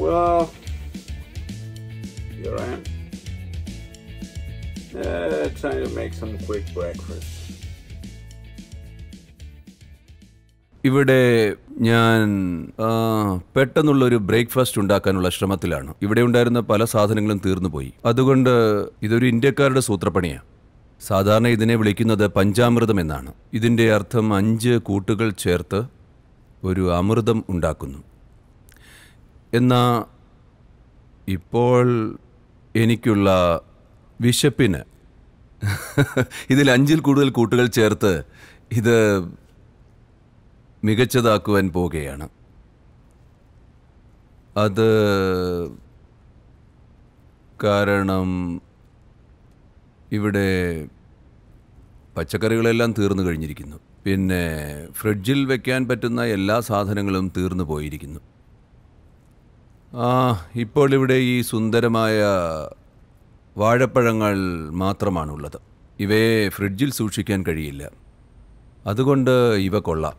Well, here I am. Uh, trying to make some quick breakfast. ഇവിടെ ഞാൻ പെട്ടെന്നുള്ളൊരു breakfast ഉണ്ടാക്കാനുള്ള ശ്രമത്തിലാണ് ഇവിടെ ഉണ്ടായിരുന്ന പല സാധനങ്ങളും തീർന്നു പോയി അതുകൊണ്ട് ഇതൊരു ഇന്ത്യക്കാരുടെ സൂത്രപ്പണിയാണ് സാധാരണ ഇതിനെ വിളിക്കുന്നത് പഞ്ചാമൃതം എന്നാണ് ഇതിൻ്റെ അർത്ഥം അഞ്ച് കൂട്ടുകൾ ചേർത്ത് ഒരു അമൃതം ഉണ്ടാക്കുന്നു എന്നാ ഇപ്പോൾ എനിക്കുള്ള വിശപ്പിന് ഇതിൽ അഞ്ചിൽ കൂടുതൽ കൂട്ടുകൾ ചേർത്ത് ഇത് മികച്ചതാക്കുവാൻ പോവുകയാണ് അത് കാരണം ഇവിടെ പച്ചക്കറികളെല്ലാം തീർന്നു കഴിഞ്ഞിരിക്കുന്നു പിന്നെ ഫ്രിഡ്ജിൽ വെക്കാൻ പറ്റുന്ന എല്ലാ സാധനങ്ങളും തീർന്നു പോയിരിക്കുന്നു ആ ഇപ്പോൾ ഇവിടെ ഈ സുന്ദരമായ വാഴപ്പഴങ്ങൾ മാത്രമാണുള്ളത് ഇവയെ ഫ്രിഡ്ജിൽ സൂക്ഷിക്കാൻ കഴിയില്ല അതുകൊണ്ട് ഇവ കൊള്ളാം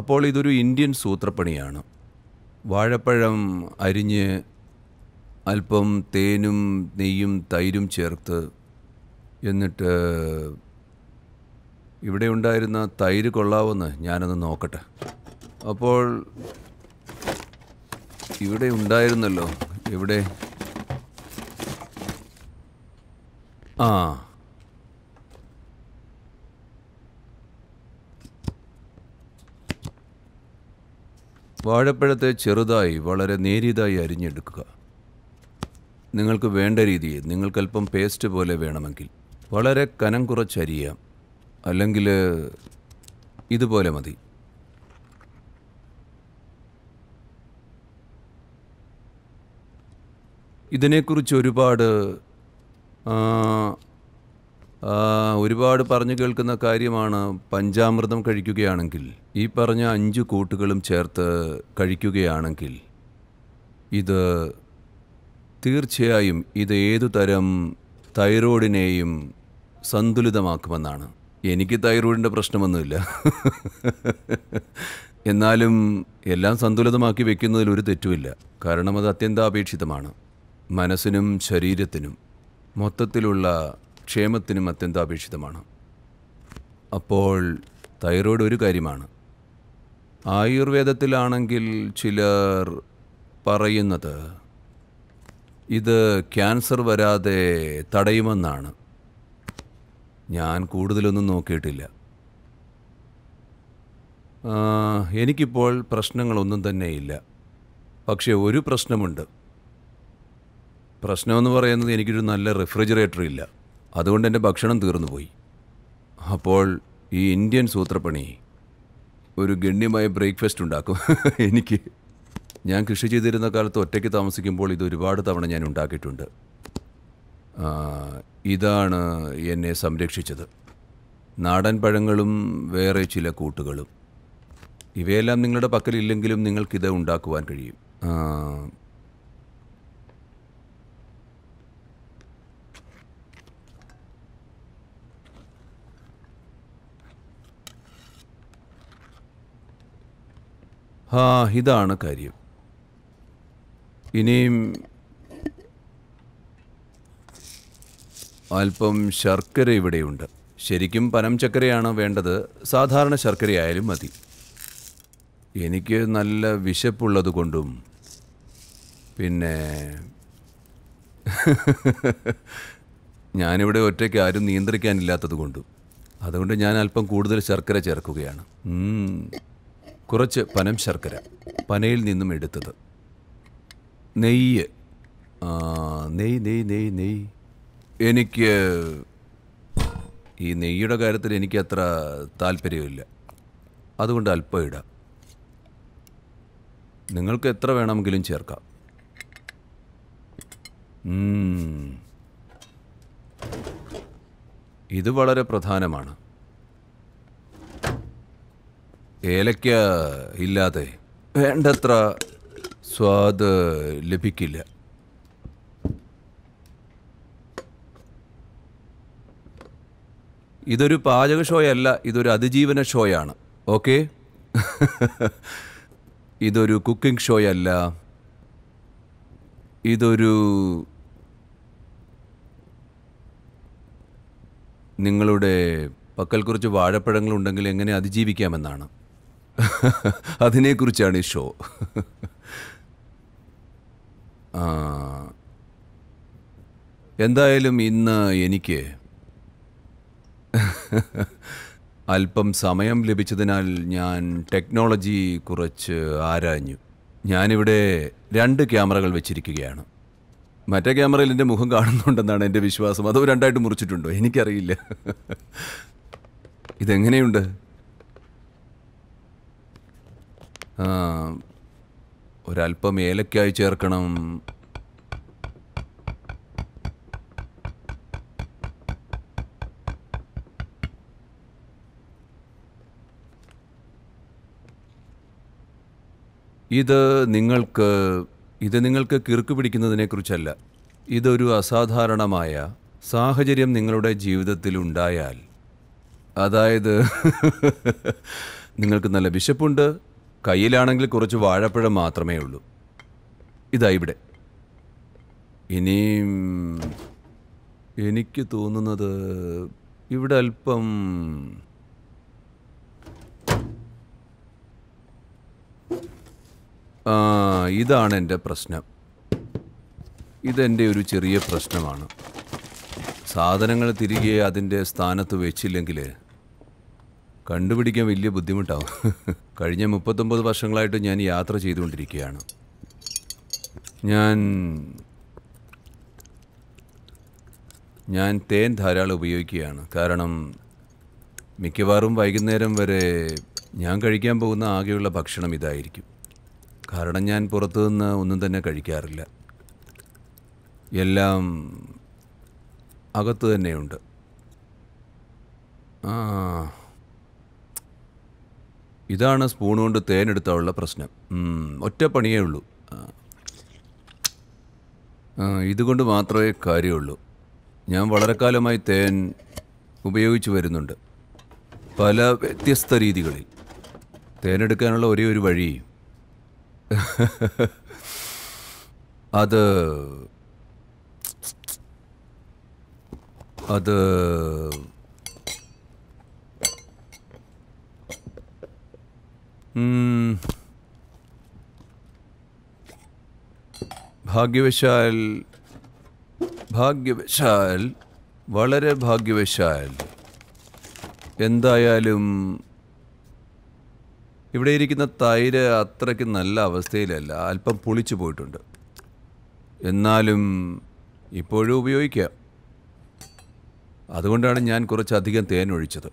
അപ്പോൾ ഇതൊരു ഇന്ത്യൻ സൂത്രപ്പണിയാണ് വാഴപ്പഴം അരിഞ്ഞ് അല്പം തേനും നെയ്യും തൈരും ചേർത്ത് എന്നിട്ട് ഇവിടെ ഉണ്ടായിരുന്ന തൈര് കൊള്ളാവെന്ന് ഞാനൊന്ന് നോക്കട്ടെ അപ്പോൾ ഇവിടെ ഉണ്ടായിരുന്നല്ലോ എവിടെ ആ വാഴപ്പഴത്തെ ചെറുതായി വളരെ നേരിയതായി അരിഞ്ഞെടുക്കുക നിങ്ങൾക്ക് വേണ്ട രീതിയിൽ നിങ്ങൾക്കല്പം പേസ്റ്റ് പോലെ വേണമെങ്കിൽ വളരെ കനം കുറച്ചരിയാം അല്ലെങ്കിൽ ഇതുപോലെ മതി ഇതിനെക്കുറിച്ച് ഒരുപാട് ഒരുപാട് പറഞ്ഞു കേൾക്കുന്ന കാര്യമാണ് പഞ്ചാമൃതം കഴിക്കുകയാണെങ്കിൽ ഈ പറഞ്ഞ അഞ്ച് കൂട്ടുകളും ചേർത്ത് കഴിക്കുകയാണെങ്കിൽ ഇത് തീർച്ചയായും ഇത് ഏതു തരം തൈറോയിഡിനെയും സന്തുലിതമാക്കുമെന്നാണ് എനിക്ക് തൈറോയിഡിൻ്റെ പ്രശ്നമൊന്നുമില്ല എന്നാലും എല്ലാം സന്തുലിതമാക്കി വെക്കുന്നതിൽ ഒരു തെറ്റുമില്ല കാരണം അത് അത്യന്താപേക്ഷിതമാണ് മനസ്സിനും ശരീരത്തിനും മൊത്തത്തിലുള്ള ക്ഷേമത്തിനും അത്യന്താപേക്ഷിതമാണ് അപ്പോൾ തൈറോയ്ഡ് ഒരു കാര്യമാണ് ആയുർവേദത്തിലാണെങ്കിൽ ചിലർ പറയുന്നത് ഇത് ക്യാൻസർ വരാതെ തടയുമെന്നാണ് ഞാൻ കൂടുതലൊന്നും നോക്കിയിട്ടില്ല എനിക്കിപ്പോൾ പ്രശ്നങ്ങളൊന്നും തന്നെയില്ല പക്ഷേ ഒരു പ്രശ്നമുണ്ട് പ്രശ്നമെന്ന് പറയുന്നത് എനിക്കൊരു നല്ല റെഫ്രിജറേറ്റർ ഇല്ല അതുകൊണ്ട് എൻ്റെ ഭക്ഷണം തീർന്നു പോയി അപ്പോൾ ഈ ഇന്ത്യൻ സൂത്രപ്പണി ഒരു ഗണ്യമായ ബ്രേക്ക്ഫാസ്റ്റ് ഉണ്ടാക്കും എനിക്ക് ഞാൻ കൃഷി ചെയ്തിരുന്ന കാലത്ത് ഒറ്റയ്ക്ക് താമസിക്കുമ്പോൾ ഇത് ഒരുപാട് തവണ ഞാൻ ഉണ്ടാക്കിയിട്ടുണ്ട് ഇതാണ് എന്നെ സംരക്ഷിച്ചത് നാടൻ പഴങ്ങളും വേറെ ചില കൂട്ടുകളും ഇവയെല്ലാം നിങ്ങളുടെ പക്കലില്ലെങ്കിലും നിങ്ങൾക്കിത് ഉണ്ടാക്കുവാൻ കഴിയും ആ ഇതാണ് കാര്യം ഇനിയും അല്പം ശർക്കര ഇവിടെയുണ്ട് ശരിക്കും പനം ചക്കരയാണ് വേണ്ടത് സാധാരണ ശർക്കരയായാലും മതി എനിക്ക് നല്ല വിശപ്പുള്ളത് കൊണ്ടും പിന്നെ ഞാനിവിടെ ഒറ്റയ്ക്ക് ആരും നിയന്ത്രിക്കാനില്ലാത്തത് കൊണ്ടും അതുകൊണ്ട് ഞാൻ അല്പം കൂടുതൽ ശർക്കര ചേർക്കുകയാണ് കുറച്ച് പനം ശർക്കര പനയിൽ നിന്നും എടുത്തത് നെയ്യ് നെയ് നെയ് നെയ് നെയ് എനിക്ക് ഈ നെയ്യുടെ കാര്യത്തിൽ എനിക്ക് അത്ര താല്പര്യമില്ല അതുകൊണ്ട് അല്പം ഇടാം നിങ്ങൾക്ക് എത്ര വേണമെങ്കിലും ചേർക്കാം ഇത് വളരെ പ്രധാനമാണ് ഏലയ്ക്ക ഇല്ലാതെ വേണ്ടത്ര സ്വാദ് ലഭിക്കില്ല ഇതൊരു പാചക ഷോയല്ല ഇതൊരു അതിജീവന ഷോയാണ് ഓക്കെ ഇതൊരു കുക്കിംഗ് ഷോയല്ല ഇതൊരു നിങ്ങളുടെ പക്കൽ കുറച്ച് വാഴപ്പഴങ്ങളുണ്ടെങ്കിൽ എങ്ങനെ അതിജീവിക്കാമെന്നാണ് അതിനെക്കുറിച്ചാണ് ഈ ഷോ എന്തായാലും ഇന്ന് എനിക്ക് അല്പം സമയം ലഭിച്ചതിനാൽ ഞാൻ ടെക്നോളജി കുറച്ച് ആരാഞ്ഞു ഞാനിവിടെ രണ്ട് ക്യാമറകൾ വെച്ചിരിക്കുകയാണ് മറ്റേ ക്യാമറയിൽ എൻ്റെ മുഖം കാണുന്നുണ്ടെന്നാണ് എൻ്റെ വിശ്വാസം അതോ രണ്ടായിട്ട് മുറിച്ചിട്ടുണ്ടോ എനിക്കറിയില്ല ഇതെങ്ങനെയുണ്ട് ഒരല്പം ഏലക്കായി ചേർക്കണം ഇത് നിങ്ങൾക്ക് ഇത് നിങ്ങൾക്ക് കിറുക്ക് പിടിക്കുന്നതിനെക്കുറിച്ചല്ല ഇതൊരു അസാധാരണമായ സാഹചര്യം നിങ്ങളുടെ ജീവിതത്തിൽ ഉണ്ടായാൽ അതായത് നിങ്ങൾക്ക് നല്ല വിശപ്പുണ്ട് കയ്യിലാണെങ്കിൽ കുറച്ച് വാഴപ്പഴം മാത്രമേ ഉള്ളൂ ഇതാ ഇവിടെ ഇനി എനിക്ക് തോന്നുന്നത് ഇവിടെ അല്പം ആ ഇതാണ് എൻ്റെ പ്രശ്നം ഇതെൻ്റെ ഒരു ചെറിയ പ്രശ്നമാണ് സാധനങ്ങൾ തിരികെ അതിൻ്റെ സ്ഥാനത്ത് വെച്ചില്ലെങ്കിൽ കണ്ടുപിടിക്കാൻ വലിയ ബുദ്ധിമുട്ടാവും കഴിഞ്ഞ മുപ്പത്തൊമ്പത് വർഷങ്ങളായിട്ട് ഞാൻ യാത്ര ചെയ്തുകൊണ്ടിരിക്കുകയാണ് ഞാൻ ഞാൻ തേൻ ധാരാളം ഉപയോഗിക്കുകയാണ് കാരണം മിക്കവാറും വൈകുന്നേരം വരെ ഞാൻ കഴിക്കാൻ പോകുന്ന ആകെയുള്ള ഭക്ഷണം ഇതായിരിക്കും കാരണം ഞാൻ പുറത്തുനിന്ന് ഒന്നും തന്നെ കഴിക്കാറില്ല എല്ലാം അകത്തു തന്നെയുണ്ട് ആ ഇതാണ് സ്പൂൺ കൊണ്ട് തേനെടുത്തുള്ള പ്രശ്നം ഒറ്റ പണിയേ ഉള്ളൂ ഇതുകൊണ്ട് മാത്രമേ കാര്യമുള്ളൂ ഞാൻ വളരെ കാലമായി തേൻ ഉപയോഗിച്ചു വരുന്നുണ്ട് പല വ്യത്യസ്ത രീതികളിൽ തേനെടുക്കാനുള്ള ഒരേ ഒരു വഴി അത് അത് ഭാഗ്യവശാൽ ഭാഗ്യവശാൽ വളരെ ഭാഗ്യവശാൽ എന്തായാലും ഇവിടെ ഇരിക്കുന്ന തൈര് അത്രയ്ക്ക് നല്ല അവസ്ഥയിലല്ല അല്പം പുളിച്ചു പോയിട്ടുണ്ട് എന്നാലും ഇപ്പോഴും ഉപയോഗിക്കാം അതുകൊണ്ടാണ് ഞാൻ കുറച്ചധികം തേൻ ഒഴിച്ചത്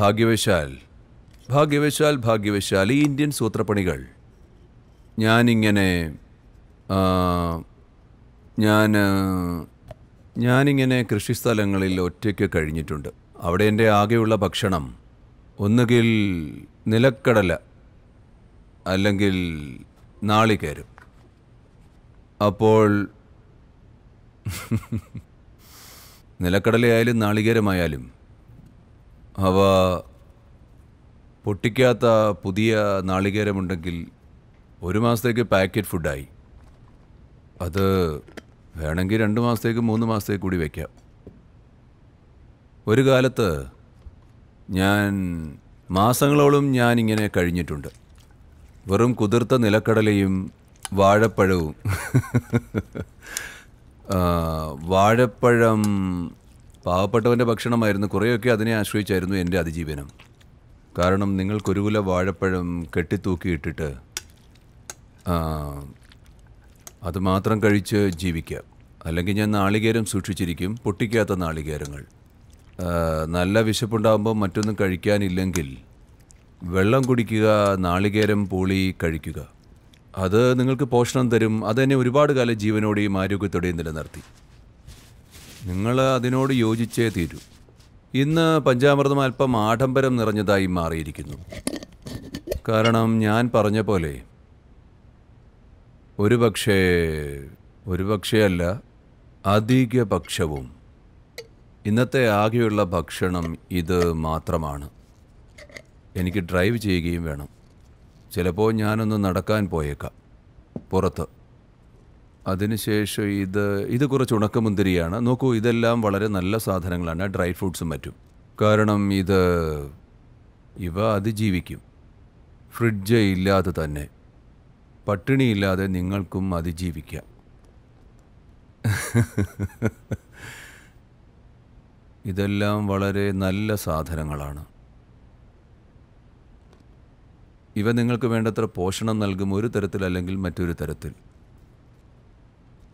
ഭാഗ്യവശാൽ ഭാഗ്യവശാൽ ഭാഗ്യവശാൽ ഈ ഇന്ത്യൻ സൂത്രപ്പണികൾ ഞാനിങ്ങനെ ഞാൻ ഞാനിങ്ങനെ കൃഷിസ്ഥലങ്ങളിൽ ഒറ്റയ്ക്ക് കഴിഞ്ഞിട്ടുണ്ട് അവിടെ എൻ്റെ ആകെയുള്ള ഭക്ഷണം ഒന്നുകിൽ നിലക്കടല അല്ലെങ്കിൽ നാളികേര് അപ്പോൾ നിലക്കടലയായാലും നാളികേരമായാലും അവ പൊട്ടിക്കാത്ത പുതിയ നാളികേരമുണ്ടെങ്കിൽ ഒരു മാസത്തേക്ക് പാക്കറ്റ് ഫുഡായി അത് വേണമെങ്കിൽ രണ്ട് മാസത്തേക്ക് മൂന്ന് മാസത്തേക്ക് കൂടി വയ്ക്കാം ഒരു കാലത്ത് ഞാൻ മാസങ്ങളോളം ഞാൻ ഇങ്ങനെ കഴിഞ്ഞിട്ടുണ്ട് വെറും കുതിർത്ത നിലക്കടലയും വാഴപ്പഴവും വാഴപ്പഴം പാവപ്പെട്ടവൻ്റെ ഭക്ഷണമായിരുന്നു കുറേയൊക്കെ അതിനെ ആശ്രയിച്ചായിരുന്നു എൻ്റെ അതിജീവനം കാരണം നിങ്ങൾ കുരുകുല വാഴപ്പഴം കെട്ടിത്തൂക്കിയിട്ടിട്ട് അത് മാത്രം കഴിച്ച് ജീവിക്കാം അല്ലെങ്കിൽ ഞാൻ നാളികേരം സൂക്ഷിച്ചിരിക്കും പൊട്ടിക്കാത്ത നാളികേരങ്ങൾ നല്ല വിശപ്പുണ്ടാകുമ്പോൾ മറ്റൊന്നും കഴിക്കാനില്ലെങ്കിൽ വെള്ളം കുടിക്കുക നാളികേരം പൂളി കഴിക്കുക അത് നിങ്ങൾക്ക് പോഷണം തരും അതെന്നെ ഒരുപാട് കാലം ജീവനോടെയും ആരോഗ്യത്തോടെയും നിലനിർത്തി നിങ്ങൾ അതിനോട് യോജിച്ചേ തീരൂ ഇന്ന് പഞ്ചാമൃതം അല്പം ആഡംബരം നിറഞ്ഞതായി മാറിയിരിക്കുന്നു കാരണം ഞാൻ പറഞ്ഞ പോലെ ഒരു പക്ഷേ ഒരു അല്ല അധിക പക്ഷവും ഇന്നത്തെ ആകെയുള്ള ഭക്ഷണം ഇത് മാത്രമാണ് എനിക്ക് ഡ്രൈവ് ചെയ്യുകയും വേണം ചിലപ്പോൾ ഞാനൊന്ന് നടക്കാൻ പോയേക്കാം പുറത്ത് അതിനുശേഷം ഇത് ഇത് കുറച്ച് ഉണക്കമുന്തിരിയാണ് നോക്കൂ ഇതെല്ലാം വളരെ നല്ല സാധനങ്ങളാണ് ഡ്രൈ ഫ്രൂട്ട്സും മറ്റും കാരണം ഇത് ഇവ അതിജീവിക്കും ഫ്രിഡ്ജ് ഇല്ലാതെ തന്നെ പട്ടിണിയില്ലാതെ നിങ്ങൾക്കും അതിജീവിക്കാം ഇതെല്ലാം വളരെ നല്ല സാധനങ്ങളാണ് ഇവ നിങ്ങൾക്ക് വേണ്ടത്ര പോഷണം നൽകും ഒരു തരത്തിൽ അല്ലെങ്കിൽ മറ്റൊരു തരത്തിൽ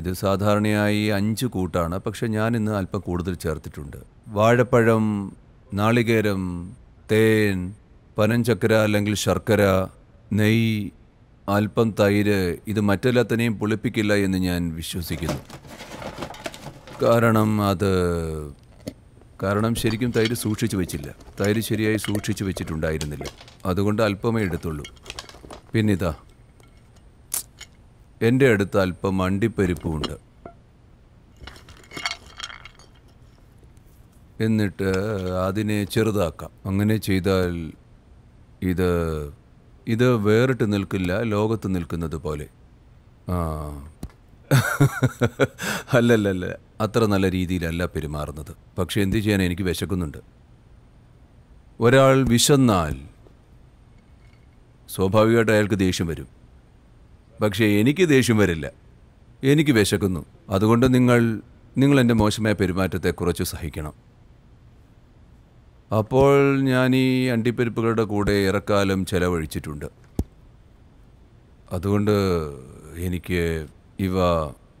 ഇത് സാധാരണയായി അഞ്ച് കൂട്ടാണ് പക്ഷേ ഞാൻ ഇന്ന് അല്പം കൂടുതൽ ചേർത്തിട്ടുണ്ട് വാഴപ്പഴം നാളികേരം തേൻ പനഞ്ചക്കര അല്ലെങ്കിൽ ശർക്കര നെയ്യ് അല്പം തൈര് ഇത് മറ്റെല്ലാത്തിനെയും പുളിപ്പിക്കില്ല എന്ന് ഞാൻ വിശ്വസിക്കുന്നു കാരണം അത് കാരണം ശരിക്കും തൈര് സൂക്ഷിച്ചു വെച്ചില്ല തൈര് ശരിയായി സൂക്ഷിച്ചു വെച്ചിട്ടുണ്ടായിരുന്നില്ല അതുകൊണ്ട് അല്പമേ എടുത്തുള്ളൂ പിന്നിതാ എൻ്റെ അടുത്ത് അല്പം അണ്ടിപ്പരിപ്പുമുണ്ട് എന്നിട്ട് അതിനെ ചെറുതാക്കാം അങ്ങനെ ചെയ്താൽ ഇത് ഇത് വേറിട്ട് നിൽക്കില്ല ലോകത്ത് നിൽക്കുന്നത് പോലെ ആ അല്ലല്ലല്ല അത്ര നല്ല രീതിയിലല്ല പെരുമാറുന്നത് പക്ഷേ എന്ത് ചെയ്യാൻ എനിക്ക് വിശക്കുന്നുണ്ട് ഒരാൾ വിശന്നാൽ സ്വാഭാവികമായിട്ട് അയാൾക്ക് ദേഷ്യം വരും പക്ഷേ എനിക്ക് ദേഷ്യം വരില്ല എനിക്ക് വിശക്കുന്നു അതുകൊണ്ട് നിങ്ങൾ നിങ്ങൾ എൻ്റെ മോശമായ പെരുമാറ്റത്തെ കുറച്ച് സഹിക്കണം അപ്പോൾ ഞാൻ ഈ അണ്ടിപ്പരിപ്പുകളുടെ കൂടെ ഇറക്കാലം ചെലവഴിച്ചിട്ടുണ്ട് അതുകൊണ്ട് എനിക്ക് ഇവ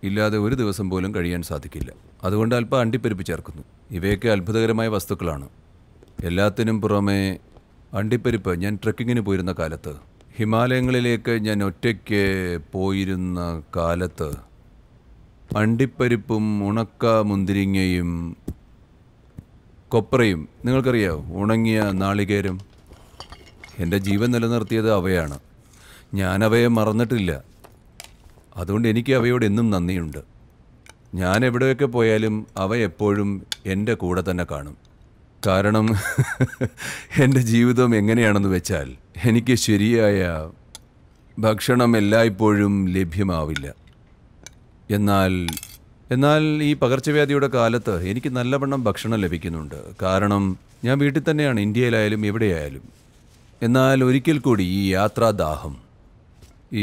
ഇല്ലാതെ ഒരു ദിവസം പോലും കഴിയാൻ സാധിക്കില്ല അതുകൊണ്ട് അല്പം അണ്ടിപ്പരിപ്പ് ചേർക്കുന്നു ഇവയൊക്കെ അത്ഭുതകരമായ വസ്തുക്കളാണ് എല്ലാത്തിനും പുറമെ അണ്ടിപ്പരിപ്പ് ഞാൻ ട്രക്കിങ്ങിന് പോയിരുന്ന കാലത്ത് ഹിമാലയങ്ങളിലേക്ക് ഞാൻ ഒറ്റയ്ക്ക് പോയിരുന്ന കാലത്ത് അണ്ടിപ്പരിപ്പും ഉണക്ക മുന്തിരിങ്ങയും കൊപ്രയും നിങ്ങൾക്കറിയാമോ ഉണങ്ങിയ നാളികേരം എൻ്റെ ജീവൻ നിലനിർത്തിയത് അവയാണ് ഞാൻ അവയെ മറന്നിട്ടില്ല അതുകൊണ്ട് എനിക്ക് അവയോട് എന്നും നന്ദിയുണ്ട് ഞാൻ എവിടെയൊക്കെ പോയാലും അവ എപ്പോഴും എൻ്റെ കൂടെ തന്നെ കാണും കാരണം എൻ്റെ ജീവിതം എങ്ങനെയാണെന്ന് വെച്ചാൽ എനിക്ക് ശരിയായ ഭക്ഷണം എല്ലായ്പ്പോഴും ലഭ്യമാവില്ല എന്നാൽ എന്നാൽ ഈ പകർച്ചവ്യാധിയുടെ കാലത്ത് എനിക്ക് നല്ലവണ്ണം ഭക്ഷണം ലഭിക്കുന്നുണ്ട് കാരണം ഞാൻ വീട്ടിൽ തന്നെയാണ് ഇന്ത്യയിലായാലും എവിടെയായാലും എന്നാൽ ഒരിക്കൽ കൂടി ഈ യാത്രാദാഹം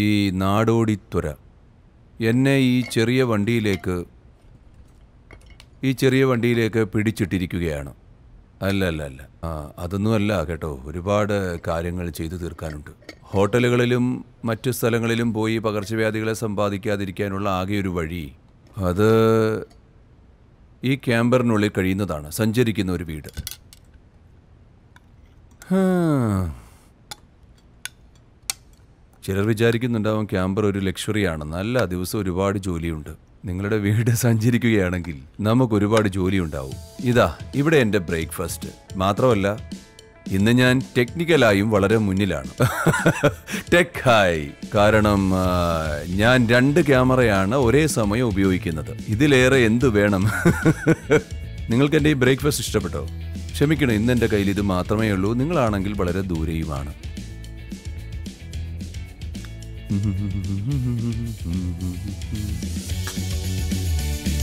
ഈ നാടോടിത്വര എന്നെ ഈ ചെറിയ വണ്ടിയിലേക്ക് ഈ ചെറിയ വണ്ടിയിലേക്ക് പിടിച്ചിട്ടിരിക്കുകയാണ് അല്ല അല്ല അല്ല ആ അതൊന്നുമല്ല കേട്ടോ ഒരുപാട് കാര്യങ്ങൾ ചെയ്തു തീർക്കാനുണ്ട് ഹോട്ടലുകളിലും മറ്റു സ്ഥലങ്ങളിലും പോയി പകർച്ചവ്യാധികളെ സമ്പാദിക്കാതിരിക്കാനുള്ള ആകെ ഒരു വഴി അത് ഈ ക്യാമ്പറിനുള്ളിൽ കഴിയുന്നതാണ് സഞ്ചരിക്കുന്ന ഒരു വീട് ചിലർ വിചാരിക്കുന്നുണ്ടാവും ക്യാമ്പർ ഒരു ലക്ഷറി ആണെന്ന് അല്ല ദിവസം ഒരുപാട് ജോലിയുണ്ട് നിങ്ങളുടെ വീട് സഞ്ചരിക്കുകയാണെങ്കിൽ നമുക്ക് ഒരുപാട് ജോലി ഉണ്ടാവും ഇതാ ഇവിടെ എൻ്റെ ബ്രേക്ക്ഫാസ്റ്റ് മാത്രമല്ല ഇന്ന് ഞാൻ ടെക്നിക്കലായും വളരെ മുന്നിലാണ് ടെക് ഹായ് കാരണം ഞാൻ രണ്ട് ക്യാമറയാണ് ഒരേ സമയം ഉപയോഗിക്കുന്നത് ഇതിലേറെ എന്തു വേണം നിങ്ങൾക്ക് എൻ്റെ ഈ ബ്രേക്ക്ഫാസ്റ്റ് ഇഷ്ടപ്പെട്ടോ ക്ഷമിക്കണം ഇന്ന് എൻ്റെ കയ്യിൽ ഇത് മാത്രമേ ഉള്ളൂ നിങ്ങളാണെങ്കിൽ വളരെ ദൂരെയുമാണ് Mm-hmm.